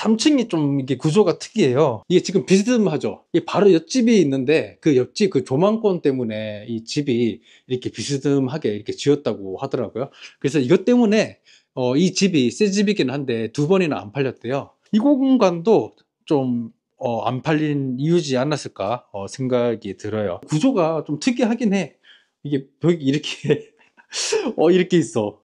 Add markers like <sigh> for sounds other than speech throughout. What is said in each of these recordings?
3층이 좀 이게 구조가 특이해요. 이게 지금 비스듬하죠. 이 바로 옆집이 있는데 그 옆집 그 조망권 때문에 이 집이 이렇게 비스듬하게 이렇게 지었다고 하더라고요. 그래서 이것 때문에 어, 이 집이 새 집이긴 한데 두 번이나 안 팔렸대요. 이 공간도 좀 어, 안 팔린 이유지 않았을까 어, 생각이 들어요. 구조가 좀 특이하긴 해. 이게 벽이 이렇게 <laughs> 어 이렇게 있어.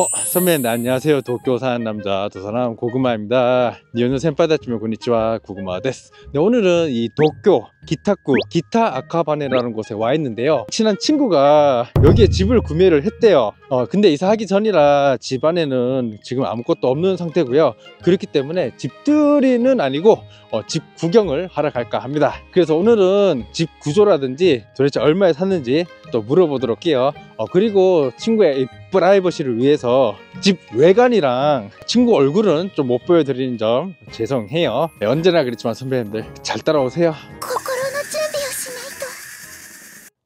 어 선배님 네, 안녕하세요 도쿄 사는 남자 두 사람 고구마입니다 니오는 센파다치면 고니치와 고구마 데스 네, 오늘은 이 도쿄 기타쿠 기타 아카바네라는 곳에 와 있는데요 친한 친구가 여기에 집을 구매를 했대요 어 근데 이사하기 전이라 집 안에는 지금 아무것도 없는 상태고요 그렇기 때문에 집들이는 아니고 어, 집 구경을 하러 갈까 합니다 그래서 오늘은 집 구조라든지 도대체 얼마에 샀는지 또 물어보도록 해요 어, 그리고 친구의 프라이버시를 위해서 집 외관이랑 친구 얼굴은 좀 못 보여드리는 점 죄송해요 네, 언제나 그렇지만 선배님들 잘 따라오세요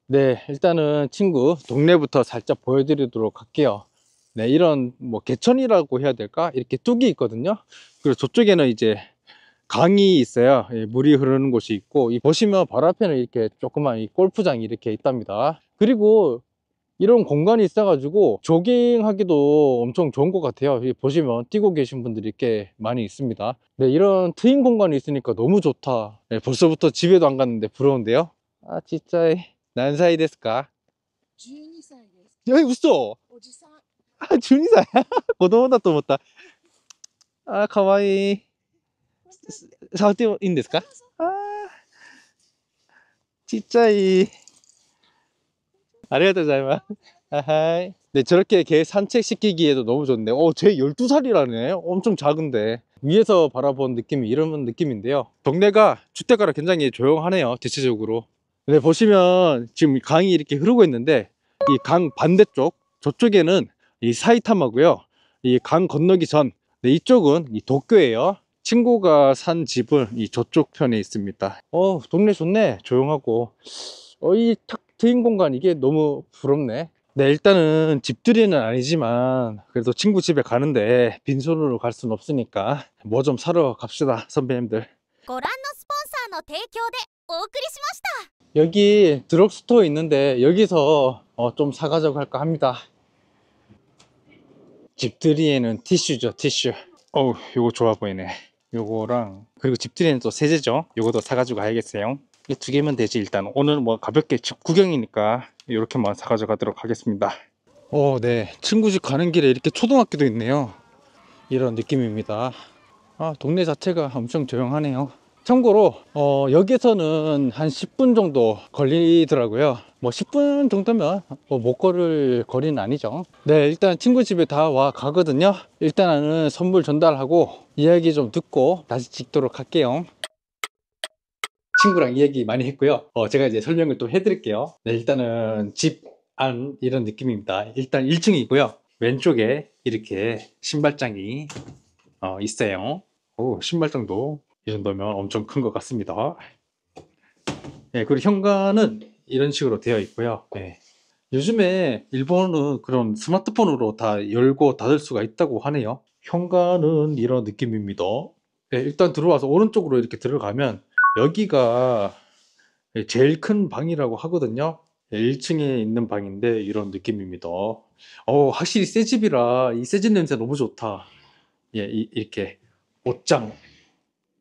네 일단은 친구 동네부터 살짝 보여드리도록 할게요 네 이런 뭐 개천이라고 해야 될까 이렇게 뚝이 있거든요 그리고 저쪽에는 이제 강이 있어요 예, 물이 흐르는 곳이 있고 이 보시면 바로 앞에는 이렇게 조그만 이 골프장이 이렇게 있답니다 그리고 이런 공간이 있어가지고 조깅하기도 엄청 좋은 것 같아요 보시면 뛰고 계신 분들이 꽤 많이 있습니다 네, 이런 트인 공간이 있으니까 너무 좋다 네, 벌써부터 집에도 안 갔는데 부러운데요 아 진짜 난사이 데스까? 12살 왜 웃어? 오지사 아 12살 고등어다 <laughs> 또 못다 아 가와이 사우디 인데스까? 아 진짜 이 아리가토자이마. 하하이. 아, 네, 저렇게 개 산책시키기에도 너무 좋네요. 어, 제 12살이라네. 엄청 작은데. 위에서 바라본 느낌이 이런 느낌인데요. 동네가 주택가라 굉장히 조용하네요. 대체적으로. 네, 보시면 지금 강이 이렇게 흐르고 있는데 이 강 반대쪽, 저쪽에는 이 사이타마고요. 이 강 건너기 전, 네, 이쪽은 이 도쿄예요. 친구가 산 집은 이 저쪽 편에 있습니다. 어, 동네 좋네. 조용하고. 어, 이탁 트인 공간 이게 너무 부럽네 네 일단은 집들이는 아니지만 그래도 친구 집에 가는데 빈손으로 갈 순 없으니까 뭐 좀 사러 갑시다 선배님들 여기 드럭스토어 있는데 여기서 어, 좀 사가자고 할까 합니다 집들이에는 티슈죠 티슈 어우 요거 좋아 보이네 요거랑 그리고 집들이는 또 세제죠 요것도 사가지고 가야겠어요 이두 개면 되지 일단 오늘 뭐 가볍게 집 구경이니까 이렇게만 사가져 가도록 하겠습니다 어, 네 친구 집 가는 길에 이렇게 초등학교도 있네요 이런 느낌입니다 아, 동네 자체가 엄청 조용하네요 참고로 어, 여기에서는 한 10분 정도 걸리더라고요 뭐 10분 정도면 뭐못 걸을 거리는 아니죠 네 일단 친구 집에 다 와 가거든요 일단은 선물 전달하고 이야기 좀 듣고 다시 찍도록 할게요 친구랑 이야기 많이 했고요. 어, 제가 이제 설명을 또 해드릴게요. 네, 일단은 집 안 이런 느낌입니다. 일단 1층이고요. 왼쪽에 이렇게 신발장이 어, 있어요. 오, 신발장도 이 정도면 엄청 큰 것 같습니다. 네, 그리고 현관은 이런 식으로 되어 있고요. 네. 요즘에 일본은 그런 스마트폰으로 다 열고 닫을 수가 있다고 하네요. 현관은 이런 느낌입니다. 네, 일단 들어와서 오른쪽으로 이렇게 들어가면 여기가 제일 큰 방이라고 하거든요. 1층에 있는 방인데 이런 느낌입니다. 어, 확실히 새 집이라 이 새집 냄새 너무 좋다. 예, 이, 렇게 옷장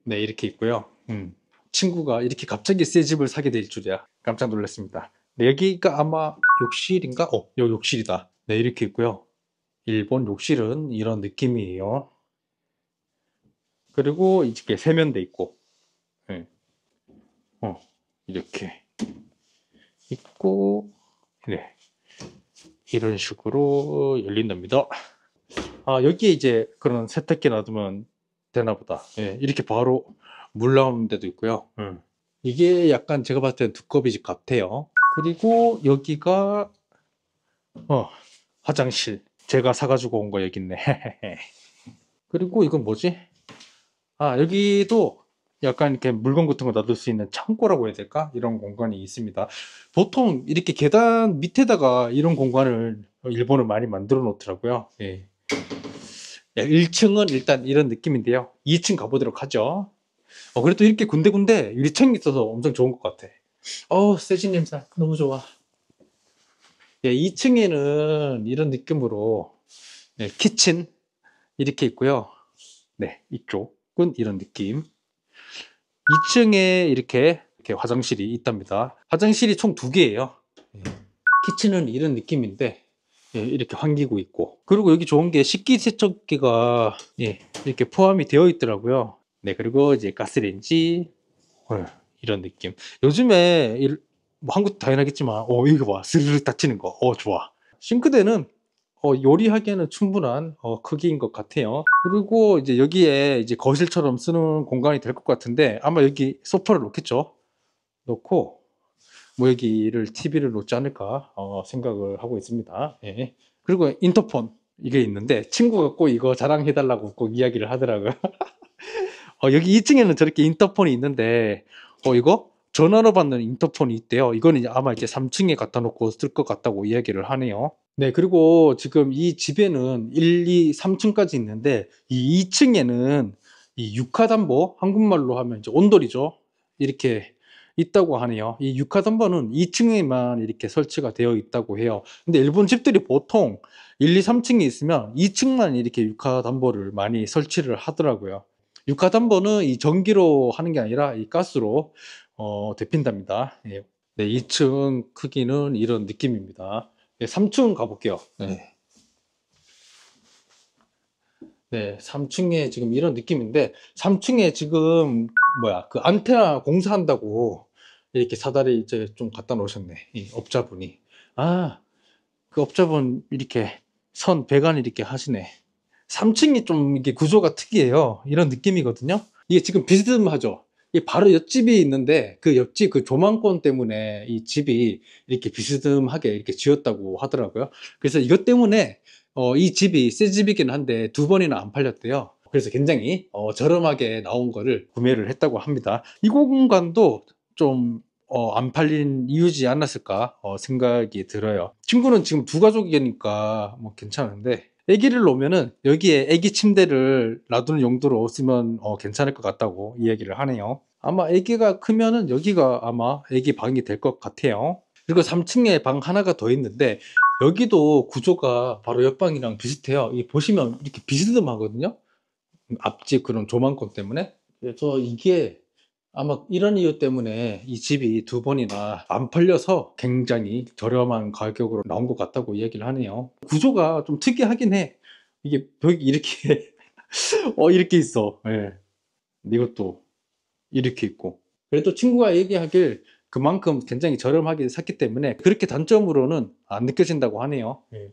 네 이렇게 있고요. 음, 친구가 이렇게 갑자기 새 집을 사게 될 줄이야. 깜짝 놀랐습니다. 네, 여기가 아마 욕실인가? 어, 요 욕실이다. 네 이렇게 있고요. 일본 욕실은 이런 느낌이에요. 그리고 이렇게 세면대 있고 어, 이렇게 있고 네. 이런 식으로 열린답니다. 아, 여기에 이제 그런 세탁기 놔두면 되나 보다. 네, 이렇게 바로 물 나오는 데도 있고요. 음. 이게 약간 제가 봤을 때는 두꺼비집 같아요. 그리고 여기가 어, 화장실. 제가 사가지고 온 거 여기 있네. <laughs> 그리고 이건 뭐지? 아, 여기도 약간 이렇게 물건 같은 거 놔둘 수 있는 창고라고 해야 될까? 이런 공간이 있습니다. 보통 이렇게 계단 밑에다가 이런 공간을 일본을 많이 만들어 놓더라고요. 예. 1층은 일단 이런 느낌인데요. 2층 가보도록 하죠. 어, 그래도 이렇게 군데군데 유리창이 있어서 엄청 좋은 것 같아. 어, 우 세진 냄새 너무 좋아. 예, 2층에는 이런 느낌으로 네, 키친 이렇게 있고요. 네, 이쪽은 이런 느낌. 2층에 이렇게, 이렇게 화장실이 있답니다. 화장실이 총 두 개예요. 예. 키친은 이런 느낌인데 예, 이렇게 환기고 있고 그리고 여기 좋은 게 식기세척기가 예, 이렇게 포함이 되어 있더라고요. 네 그리고 이제 가스레인지 이런 느낌. 요즘에 일, 뭐 한국도 당연하겠지만 어 이거 봐 스르륵 닫히는 거. 어 좋아. 싱크대는 어, 요리하기에는 충분한 어, 크기인 것 같아요. 그리고 이제 여기에 이제 거실처럼 쓰는 공간이 될 것 같은데 아마 여기 소파를 놓겠죠. 놓고 뭐 여기를 TV를 놓지 않을까 어, 생각을 하고 있습니다. 예. 그리고 인터폰 이게 있는데 친구가 꼭 이거 자랑해달라고 꼭 이야기를 하더라고요. <laughs> 어, 여기 2층에는 저렇게 인터폰이 있는데 어 이거 전화로 받는 인터폰이 있대요. 이거는 아마 이제 3층에 갖다 놓고 쓸 것 같다고 이야기를 하네요. 네, 그리고 지금 이 집에는 1, 2, 3층까지 있는데 이 2층에는 이 육하담보, 한국말로 하면 이제 온돌이죠. 이렇게 있다고 하네요. 이육하담보는 2층에만 이렇게 설치가 되어 있다고 해요. 근데 일본 집들이 보통 1, 2, 3층에 있으면 2층만 이렇게 육하담보를 많이 설치를 하더라고요. 육하담보는 이 전기로 하는 게 아니라 이 가스로 어, 데핀답니다. 예. 네, 2층 크기는 이런 느낌입니다. 네, 예, 3층 가볼게요. 네. 네, 3층에 지금 이런 느낌인데 3층에 지금 뭐야 그 안테나 공사한다고 이렇게 사다리 이제 좀 갖다 놓으셨네 이 업자분이 아그 업자분 이렇게 선 배관 이렇게 하시네 3층이 좀 이게 구조가 특이해요 이런 느낌이거든요 이게 지금 비스듬하죠 이 바로 옆집이 있는데 그 옆집 그 조망권 때문에 이 집이 이렇게 비스듬하게 이렇게 지었다고 하더라고요. 그래서 이것 때문에 어, 이 집이 새 집이긴 한데 두 번이나 안 팔렸대요. 그래서 굉장히 어, 저렴하게 나온 거를 구매를 했다고 합니다. 이 공간도 좀 어, 안 팔린 이유지 않았을까 어, 생각이 들어요. 친구는 지금 두 가족이니까 뭐 괜찮은데 아기를 놓으면은 여기에 아기 침대를 놔두는 용도로 으면 어, 괜찮을 것 같다고 이야기를 하네요. 아마 아기가 크면은 여기가 아마 아기 방이 될 것 같아요. 그리고 3층에 방 하나가 더 있는데 여기도 구조가 바로 옆방이랑 비슷해요. 이 보시면 이렇게 비스듬하거든요. 앞집 그런 조망권 때문에. 그래서 네, 이게 아마 이런 이유 때문에 이 집이 두 번이나 안 팔려서 굉장히 저렴한 가격으로 나온 것 같다고 얘기를 하네요 구조가 좀 특이하긴 해 이게 벽이 이렇게 <laughs> 어 이렇게 있어 예. 이것도 이렇게 있고 그래도 친구가 얘기하길 그만큼 굉장히 저렴하게 샀기 때문에 그렇게 단점으로는 안 느껴진다고 하네요 예.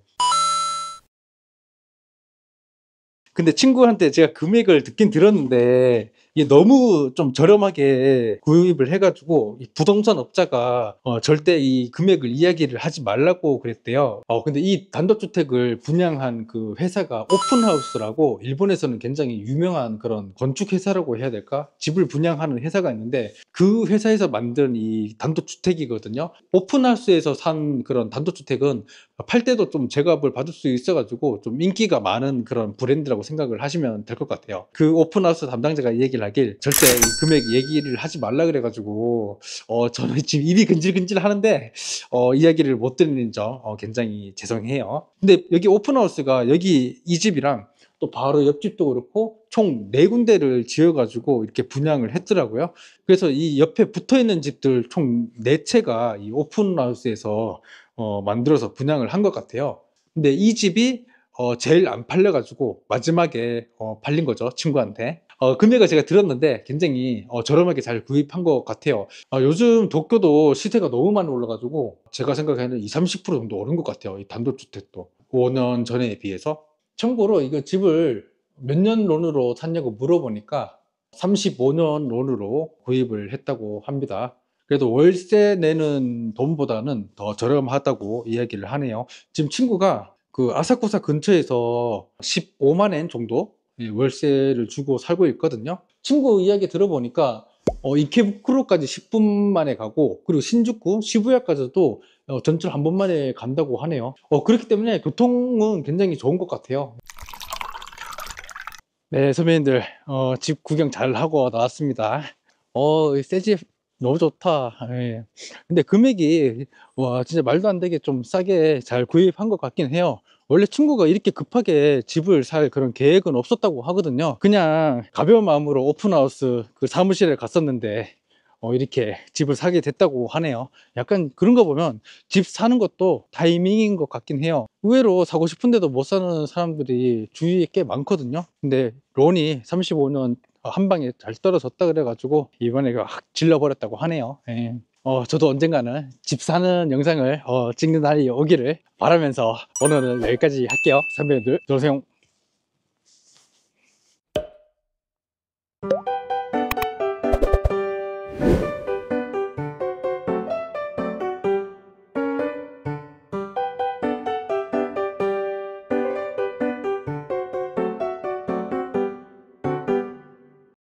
근데 친구한테 제가 금액을 듣긴 들었는데 이게 너무 좀 저렴하게 구입을 해가지고 부동산 업자가 어 절대 이 금액을 이야기를 하지 말라고 그랬대요. 어 근데 이 단독주택을 분양한 그 회사가 오픈하우스라고 일본에서는 굉장히 유명한 그런 건축 회사라고 해야 될까? 집을 분양하는 회사가 있는데 그 회사에서 만든 이 단독주택이거든요. 오픈하우스에서 산 그런 단독주택은 팔 때도 좀 제값을 받을 수 있어가지고 좀 인기가 많은 그런 브랜드라고 생각을 하시면 될 것 같아요. 그 오픈하우스 담당자가 얘기를 말하길 절대 금액 얘기를 하지 말라 그래가지고 어 저는 지금 입이 근질근질 하는데 어 이야기를 못 드리는 점 어, 굉장히 죄송해요. 근데 여기 오픈하우스가 여기 이 집이랑 또 바로 옆집도 그렇고 총 네 군데를 지어가지고 이렇게 분양을 했더라고요. 그래서 이 옆에 붙어 있는 집들 총 네 채가 이 오픈하우스에서 어, 만들어서 분양을 한 것 같아요. 근데 이 집이 어, 제일 안 팔려가지고 마지막에 어, 팔린 거죠 친구한테. 어, 금액을 제가 들었는데 굉장히 어, 저렴하게 잘 구입한 것 같아요. 어, 요즘 도쿄도 시세가 너무 많이 올라가지고 제가 생각에는 20, 30% 정도 오른 것 같아요. 이 단독주택도 5년 전에 비해서. 참고로 이거 집을 몇 년 론으로 샀냐고 물어보니까 35년 론으로 구입을 했다고 합니다. 그래도 월세 내는 돈보다는 더 저렴하다고 이야기를 하네요. 지금 친구가 그 아사쿠사 근처에서 15만엔 정도 예, 월세를 주고 살고 있거든요. 친구 이야기 들어보니까 어, 이케부쿠로까지 10분 만에 가고 그리고 신주쿠, 시부야까지도 어, 전철 한 번만에 간다고 하네요. 어, 그렇기 때문에 교통은 굉장히 좋은 것 같아요. 네, 선배님들 어, 집 구경 잘 하고 나왔습니다. 어, 세지 너무 좋다. 예. 근데 금액이 와 진짜 말도 안 되게 좀 싸게 잘 구입한 것 같긴 해요. 원래 친구가 이렇게 급하게 집을 살 그런 계획은 없었다고 하거든요. 그냥 가벼운 마음으로 오픈하우스 그 사무실에 갔었는데 어, 이렇게 집을 사게 됐다고 하네요. 약간 그런 거 보면 집 사는 것도 타이밍인 것 같긴 해요. 의외로 사고 싶은데도 못 사는 사람들이 주위에 꽤 많거든요. 근데 론이 35년 어, 한 방에 잘 떨어졌다 그래가지고 이번에 확 질러버렸다고 하네요 예. 어, 저도 언젠가는 집 사는 영상을 어, 찍는 날이 오기를 바라면서 오늘은 여기까지 할게요 선배님들 들어오세요